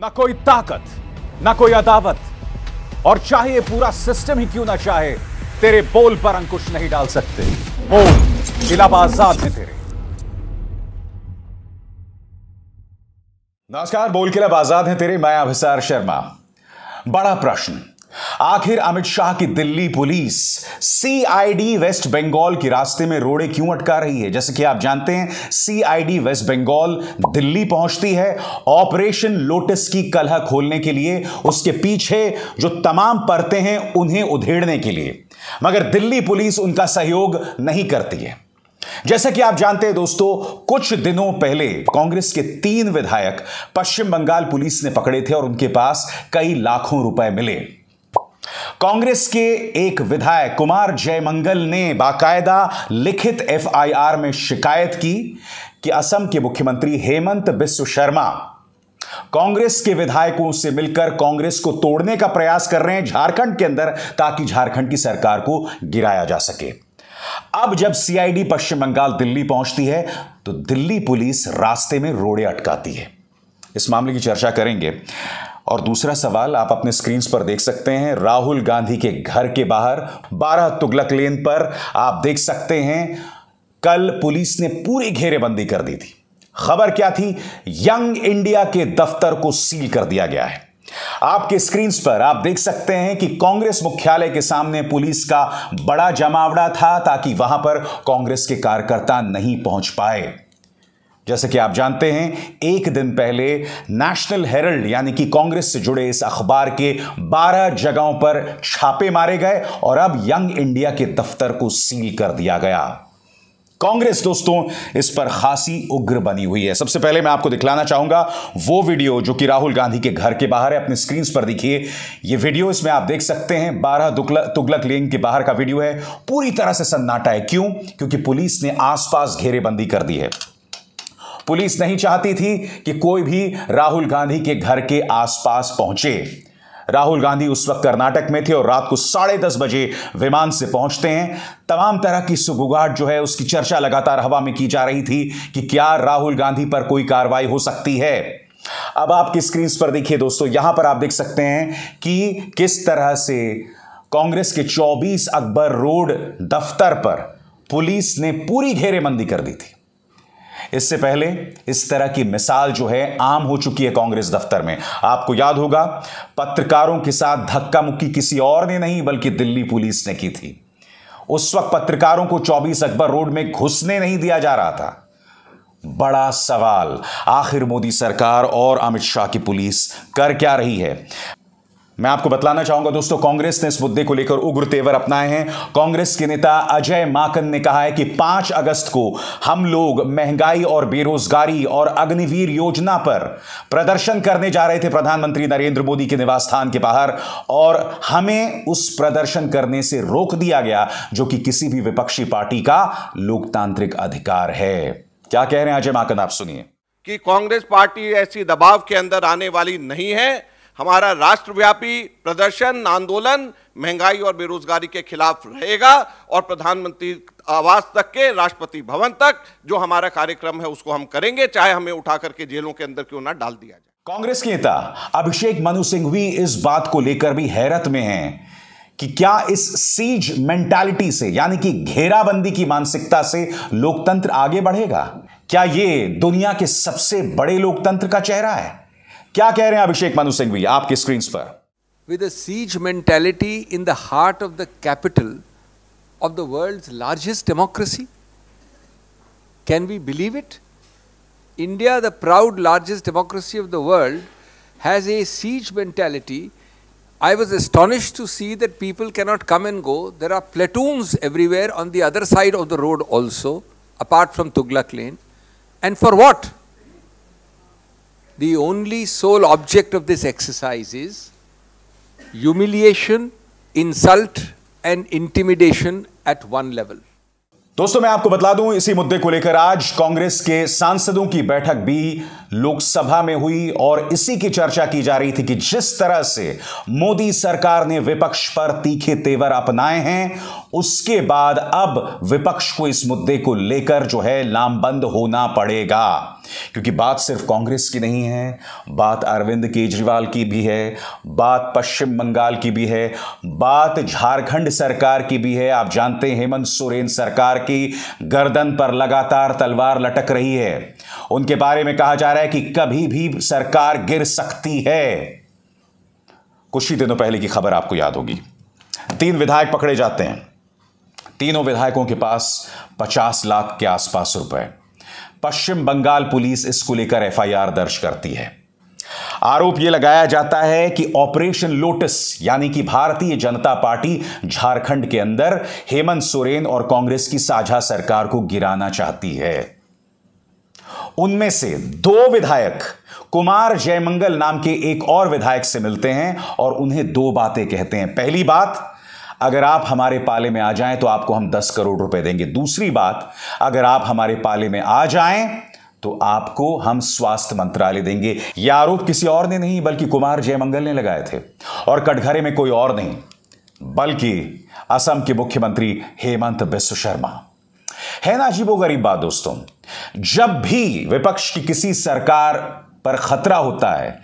ना कोई ताकत ना कोई अदावत और चाहे पूरा सिस्टम ही क्यों ना चाहे तेरे बोल पर अंकुश नहीं डाल सकते बोल इलाबा आजाद है तेरे नमस्कार बोल किला आजाद है तेरे मैं अभिसार शर्मा बड़ा प्रश्न आखिर अमित शाह की Delhi police CID West Bengal के रास्ते में रोड़े क्यों अटका रही है जैसे कि आप जानते हैं सीआईडी वेस्ट बंगाल दिल्ली पहुंचती है ऑपरेशन लोटस की कलह खोलने के लिए उसके पीछे जो तमाम परतें हैं उन्हें उधेड़ने के लिए मगर दिल्ली पुलिस उनका सहयोग नहीं करती है जैसा कि आप जानते हैं दोस्तों कुछ दिनों पहले कांग्रेस के तीन विधायक पश्चिम बंगाल पुलिस ने पकड़े थे और उनके पास कई लाखों रुपए मिले कांग्रेस के एक विधायक कुमार जयमंगल ने बाकायदा लिखित एफआईआर में शिकायत की कि असम के मुख्यमंत्री हेमंत बिश्व शर्मा कांग्रेस के विधायकों से मिलकर कांग्रेस को तोड़ने का प्रयास कर रहे हैं झारखंड के अंदर ताकि झारखंड की सरकार को गिराया जा सके अब जब सीआईडी पश्चिम बंगाल दिल्ली पहुंचती है तो दिल्ली पुलिस रास्ते में रोड़े अटकाती है इस मामले की चर्चा करेंगे और दूसरा सवाल आप अपने स्क्रीन पर देख सकते हैं राहुल गांधी के घर के बाहर बारह तुगलक लेन पर आप देख सकते हैं कल पुलिस ने पूरी घेरेबंदी कर दी थी खबर क्या थी यंग इंडिया के दफ्तर को सील कर दिया गया है आपके स्क्रीन पर आप देख सकते हैं कि कांग्रेस मुख्यालय के सामने पुलिस का बड़ा जमावड़ा था ताकि वहां पर कांग्रेस के कार्यकर्ता नहीं पहुंच पाए जैसे कि आप जानते हैं एक दिन पहले नेशनल हेरल्ड यानी कि कांग्रेस से जुड़े इस अखबार के 12 जगहों पर छापे मारे गए और अब यंग इंडिया के दफ्तर को सील कर दिया गया कांग्रेस दोस्तों इस पर खासी उग्र बनी हुई है सबसे पहले मैं आपको दिखलाना चाहूंगा वो वीडियो जो कि राहुल गांधी के घर के बाहर है अपने स्क्रीन पर देखिए ये वीडियो इसमें आप देख सकते हैं बारह तुगलक लेन के बाहर का वीडियो है पूरी तरह से सन्नाटा है क्यों क्योंकि पुलिस ने आसपास घेरेबंदी कर दी है पुलिस नहीं चाहती थी कि कोई भी राहुल गांधी के घर के आसपास पहुंचे राहुल गांधी उस वक्त कर्नाटक में थे और रात को साढ़े दस बजे विमान से पहुंचते हैं तमाम तरह की सुगुगाट जो है उसकी चर्चा लगातार हवा में की जा रही थी कि क्या राहुल गांधी पर कोई कार्रवाई हो सकती है अब आपकी स्क्रीन पर देखिए दोस्तों यहां पर आप देख सकते हैं कि किस तरह से कांग्रेस के 24 अकबर रोड दफ्तर पर पुलिस ने पूरी घेरेबंदी कर दी थी इससे पहले इस तरह की मिसाल जो है आम हो चुकी है कांग्रेस दफ्तर में आपको याद होगा पत्रकारों के साथ धक्का मुक्की किसी और ने नहीं बल्कि दिल्ली पुलिस ने की थी उस वक्त पत्रकारों को 24 अकबर रोड में घुसने नहीं दिया जा रहा था बड़ा सवाल आखिर मोदी सरकार और अमित शाह की पुलिस कर क्या रही है मैं आपको बतलाना चाहूंगा दोस्तों कांग्रेस ने इस मुद्दे को लेकर उग्र तेवर अपनाए हैं कांग्रेस के नेता अजय माकन ने कहा है कि 5 अगस्त को हम लोग महंगाई और बेरोजगारी और अग्निवीर योजना पर प्रदर्शन करने जा रहे थे प्रधानमंत्री नरेंद्र मोदी के निवास स्थान के बाहर और हमें उस प्रदर्शन करने से रोक दिया गया जो कि किसी भी विपक्षी पार्टी का लोकतांत्रिक अधिकार है क्या कह रहे हैं अजय माकन आप सुनिए कि कांग्रेस पार्टी ऐसी दबाव के अंदर आने वाली नहीं है हमारा राष्ट्रव्यापी प्रदर्शन आंदोलन महंगाई और बेरोजगारी के खिलाफ रहेगा और प्रधानमंत्री आवास तक के राष्ट्रपति भवन तक जो हमारा कार्यक्रम है उसको हम करेंगे चाहे हमें उठा करके जेलों के अंदर क्यों ना डाल दिया जाए कांग्रेस के नेता अभिषेक मनु सिंघवी इस बात को लेकर भी हैरत में हैं कि क्या इस सीज मेंटालिटी से यानी कि घेराबंदी की मानसिकता से लोकतंत्र आगे बढ़ेगा क्या यह दुनिया के सबसे बड़े लोकतंत्र का चेहरा है क्या कह रहे हैं अभिषेक मनु सिंघवी आपके स्क्रीन पर with siege mentality in the heart of the capital of the world's largest democracy can we believe it India, the proud largest democracy of the world, has a siege mentality. I was astonished to see that people cannot come and go. There are platoons everywhere on the other side of the road also, apart from Tughlaq Lane. And for what? the only sole object of this exercise is humiliation, insult and intimidation at one level. दोस्तों मैं आपको बता दूं इसी मुद्दे को लेकर आज कांग्रेस के सांसदों की बैठक भी लोकसभा में हुई और इसी की चर्चा की जा रही थी कि जिस तरह से मोदी सरकार ने विपक्ष पर तीखे तेवर अपनाए हैं उसके बाद अब विपक्ष को इस मुद्दे को लेकर जो है लामबंद होना पड़ेगा क्योंकि बात सिर्फ कांग्रेस की नहीं है बात अरविंद केजरीवाल की भी है बात पश्चिम बंगाल की भी है बात झारखंड सरकार की भी है आप जानते हैं हेमंत सोरेन सरकार की गर्दन पर लगातार तलवार लटक रही है उनके बारे में कहा जा रहा है कि कभी भी सरकार गिर सकती है कुछ ही दिनों पहले की खबर आपको याद होगी तीन विधायक पकड़े जाते हैं तीनों विधायकों के पास पचास लाख के आसपास रुपए पश्चिम बंगाल पुलिस इसको लेकर एफआईआर दर्ज करती है आरोप यह लगाया जाता है कि ऑपरेशन लोटस यानी कि भारतीय जनता पार्टी झारखंड के अंदर हेमंत सोरेन और कांग्रेस की साझा सरकार को गिराना चाहती है उनमें से दो विधायक कुमार जयमंगल नाम के एक और विधायक से मिलते हैं और उन्हें दो बातें कहते हैं पहली बात अगर आप हमारे पाले में आ जाएं तो आपको हम दस करोड़ रुपए देंगे दूसरी बात अगर आप हमारे पाले में आ जाएं तो आपको हम स्वास्थ्य मंत्रालय देंगे यह आरोप किसी और ने नहीं बल्कि कुमार जयमंगल ने लगाए थे और कटघरे में कोई और नहीं बल्कि असम के मुख्यमंत्री हेमंत बिस्व शर्मा है ना अजीबो गरीब बात दोस्तों जब भी विपक्ष की किसी सरकार पर खतरा होता है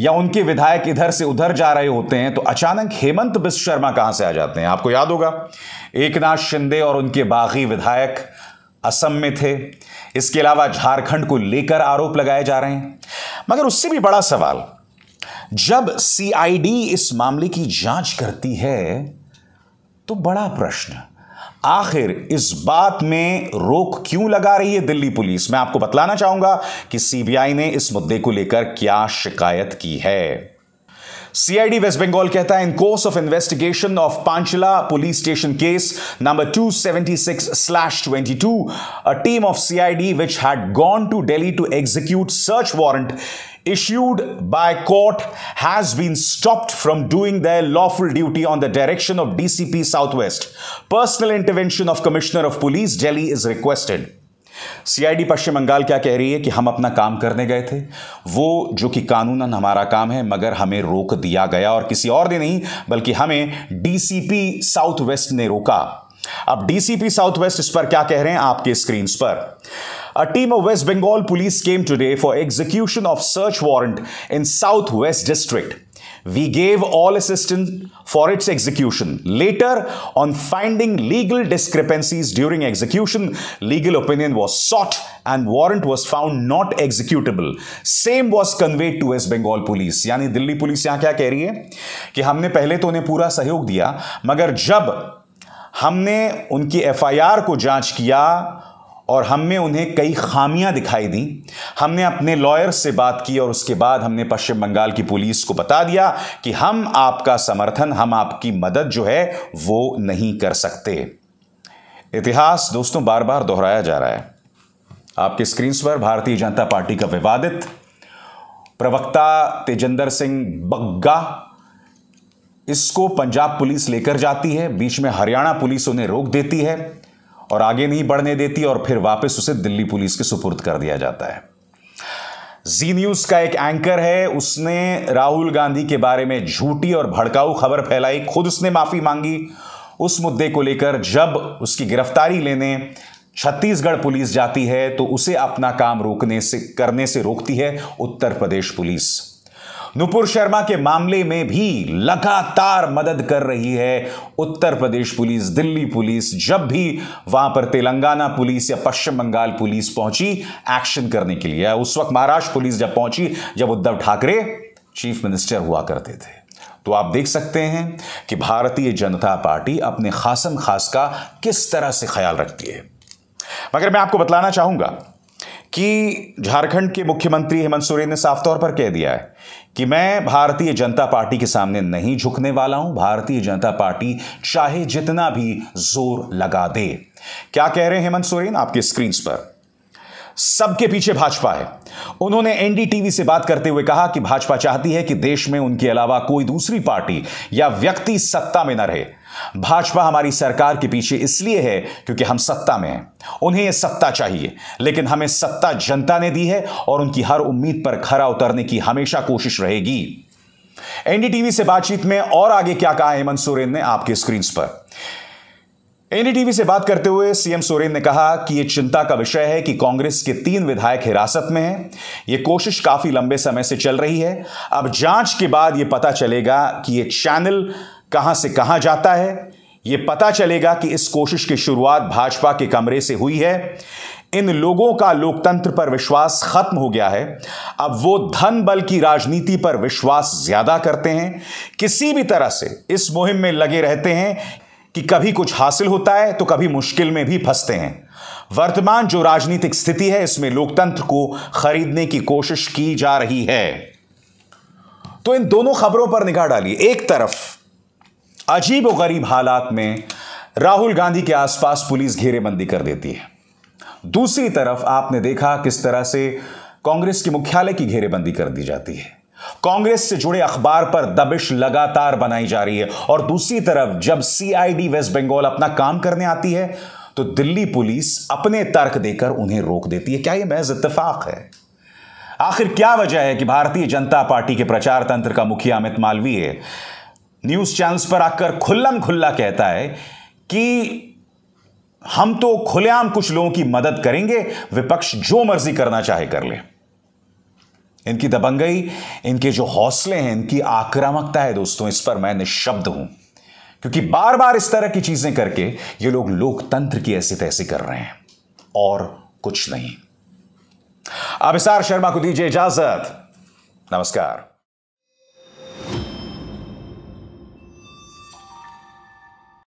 या उनके विधायक इधर से उधर जा रहे होते हैं तो अचानक हेमंत बिस्व शर्मा कहां से आ जाते हैं आपको याद होगा एकनाथ शिंदे और उनके बागी विधायक असम में थे इसके अलावा झारखंड को लेकर आरोप लगाए जा रहे हैं मगर उससे भी बड़ा सवाल जब सीआईडी इस मामले की जांच करती है तो बड़ा प्रश्न आखिर इस बात में रोक क्यों लगा रही है दिल्ली पुलिस मैं आपको बतलाना चाहूंगा कि सीबीआई ने इस मुद्दे को लेकर क्या शिकायत की है सीआईडी वेस्ट बंगाल कहता है in course of investigation of Panchla police station case number 276 slash 22 a team of CID which had gone to Delhi to execute search warrant issued by court has been stopped from doing their lawful duty on the direction of DCP Southwest. Personal intervention of Commissioner of Police Delhi is requested. CID Paschim Bangal क्या कह रही है कि हम अपना काम करने गए थे वो जो कि कानूनन हमारा काम है मगर हमें रोक दिया गया और किसी और ने नहीं बल्कि हमें डीसीपी साउथ वेस्ट ने रोका अब डीसीपी साउथ वेस्ट इस पर क्या कह रहे हैं आपके स्क्रीन पर A team of West Bengal police came today for execution of search warrant in South West District. We gave all assistance for its execution. Later, on finding legal discrepancies during execution, legal opinion was sought and warrant was found not executable. Same was conveyed to West Bengal police. यानी Delhi police यहां क्या कह रही है कि हमने पहले तो उन्हें पूरा सहयोग दिया मगर जब हमने उनकी एफआईआर को जांच किया और हम में उन्हें कई खामियां दिखाई दी हमने अपने लॉयर से बात की और उसके बाद हमने पश्चिम बंगाल की पुलिस को बता दिया कि हम आपका समर्थन हम आपकी मदद जो है वो नहीं कर सकते इतिहास दोस्तों बार बार दोहराया जा रहा है आपके स्क्रीन पर भारतीय जनता पार्टी का विवादित प्रवक्ता तेजेंद्र सिंह बग्गा इसको पंजाब पुलिस लेकर जाती है बीच में हरियाणा पुलिस उन्हें रोक देती है और आगे नहीं बढ़ने देती और फिर वापस उसे दिल्ली पुलिस के सुपुर्द कर दिया जाता है जी न्यूज़ का एक एंकर है उसने राहुल गांधी के बारे में झूठी और भड़काऊ खबर फैलाई खुद उसने माफ़ी मांगी उस मुद्दे को लेकर जब उसकी गिरफ्तारी लेने छत्तीसगढ़ पुलिस जाती है तो उसे अपना काम रोकने से करने से रोकती है उत्तर प्रदेश पुलिस नुपुर शर्मा के मामले में भी लगातार मदद कर रही है उत्तर प्रदेश पुलिस दिल्ली पुलिस जब भी वहां पर तेलंगाना पुलिस या पश्चिम बंगाल पुलिस पहुंची एक्शन करने के लिए उस वक्त महाराष्ट्र पुलिस जब पहुंची जब उद्धव ठाकरे चीफ मिनिस्टर हुआ करते थे तो आप देख सकते हैं कि भारतीय जनता पार्टी अपने खासम खास का किस तरह से ख्याल रखती है मगर मैं आपको बतलाना चाहूंगा कि झारखंड के मुख्यमंत्री हेमंत सोरेन ने साफ तौर पर कह दिया है कि मैं भारतीय जनता पार्टी के सामने नहीं झुकने वाला हूं भारतीय जनता पार्टी चाहे जितना भी जोर लगा दे क्या कह रहे हैं हेमंत सोरेन आपके स्क्रीन पर सबके पीछे भाजपा है उन्होंने एनडीटीवी से बात करते हुए कहा कि भाजपा चाहती है कि देश में उनके अलावा कोई दूसरी पार्टी या व्यक्ति सत्ता में न रहे भाजपा हमारी सरकार के पीछे इसलिए है क्योंकि हम सत्ता में हैं उन्हें यह सत्ता चाहिए लेकिन हमें सत्ता जनता ने दी है और उनकी हर उम्मीद पर खरा उतरने की हमेशा कोशिश रहेगी एनडीटीवी से बातचीत में और आगे क्या कहा हेमंत सोरेन ने आपके स्क्रीन पर एनडीटीवी से बात करते हुए सीएम सोरेन ने कहा कि यह चिंता का विषय है कि कांग्रेस के तीन विधायक हिरासत में हैं यह कोशिश काफी लंबे समय से चल रही है अब जांच के बाद यह पता चलेगा कि यह चैनल कहां से कहां जाता है यह पता चलेगा कि इस कोशिश की शुरुआत भाजपा के कमरे से हुई है इन लोगों का लोकतंत्र पर विश्वास खत्म हो गया है अब वो धन बल की राजनीति पर विश्वास ज्यादा करते हैं किसी भी तरह से इस मुहिम में लगे रहते हैं कि कभी कुछ हासिल होता है तो कभी मुश्किल में भी फंसते हैं वर्तमान जो राजनीतिक स्थिति है इसमें लोकतंत्र को खरीदने की कोशिश की जा रही है तो इन दोनों खबरों पर निगाह डालिए एक तरफ अजीब और गरीब हालात में राहुल गांधी के आसपास पुलिस घेरेबंदी कर देती है दूसरी तरफ आपने देखा किस तरह से कांग्रेस के मुख्यालय की घेरेबंदी कर दी जाती है कांग्रेस से जुड़े अखबार पर दबिश लगातार बनाई जा रही है और दूसरी तरफ जब सीआईडी वेस्ट बंगाल अपना काम करने आती है तो दिल्ली पुलिस अपने तर्क देकर उन्हें रोक देती है क्या यह महज इतफाक है आखिर क्या वजह है कि भारतीय जनता पार्टी के प्रचार तंत्र का मुखिया अमित मालवीय न्यूज़ चैनल्स पर आकर खुल्लम खुल्ला कहता है कि हम तो खुलेआम कुछ लोगों की मदद करेंगे विपक्ष जो मर्जी करना चाहे कर ले इनकी दबंगई इनके जो हौसले हैं इनकी आक्रामकता है दोस्तों इस पर मैं निःशब्द हूं क्योंकि बार बार इस तरह की चीजें करके ये लोग लोकतंत्र की ऐसी तैसी कर रहे हैं और कुछ नहीं अब शर्मा को दीजिए इजाजत नमस्कार